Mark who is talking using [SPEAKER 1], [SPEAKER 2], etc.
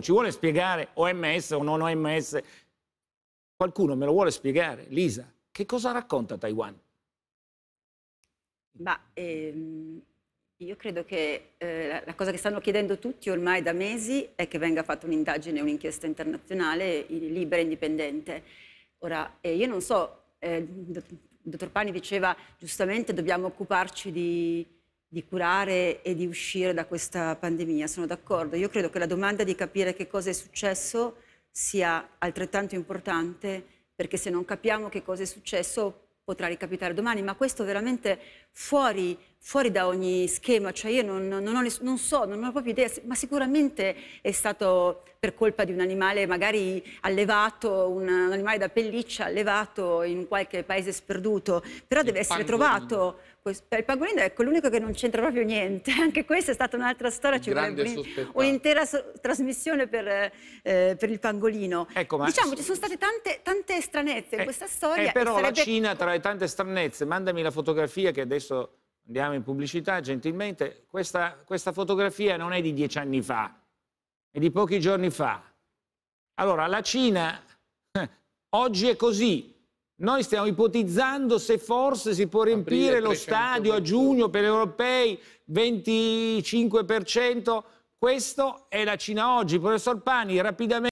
[SPEAKER 1] qualcuno ci vuole spiegare OMS o non OMS? Qualcuno me lo vuole spiegare? Lisa, che cosa racconta Taiwan?
[SPEAKER 2] Ma, ehm, io credo che eh, la cosa che stanno chiedendo tutti ormai da mesi è che venga fatta un'indagine, un'inchiesta internazionale libera e indipendente. Ora, eh, io non so, eh, dottor Pani diceva giustamente dobbiamo occuparci di, di curare e di uscire da questa pandemia, sono d'accordo. Io credo che la domanda di capire che cosa è successo sia altrettanto importante perché se non capiamo che cosa è successo potrà ricapitare domani, ma questo veramente fuori fuori da ogni schema, cioè io non, non, ho, non, so, non ho proprio idea, ma sicuramente è stato per colpa di un animale magari allevato, un, un animale da pelliccia allevato in qualche paese sperduto, però il deve essere pangolino. trovato. Il pangolino è ecco, l'unico che non c'entra proprio niente, anche questa è stata un'altra storia, ci vorrebbe un'intera so trasmissione per, eh, per,
[SPEAKER 1] il pangolino. Ecco, ma diciamo, ci sono
[SPEAKER 2] state tante, tante stranezze eh, in questa storia. Eh, però sarebbe... la Cina,
[SPEAKER 1] tra le tante stranezze, mandami la fotografia che adesso andiamo in pubblicità gentilmente, questa, questa fotografia non è di dieci anni fa, è di pochi giorni fa. Allora, la Cina oggi è così. Noi stiamo ipotizzando se forse si può riempire lo stadio a giugno per gli europei 25%. Questo è la Cina oggi. Professor Pani, rapidamente.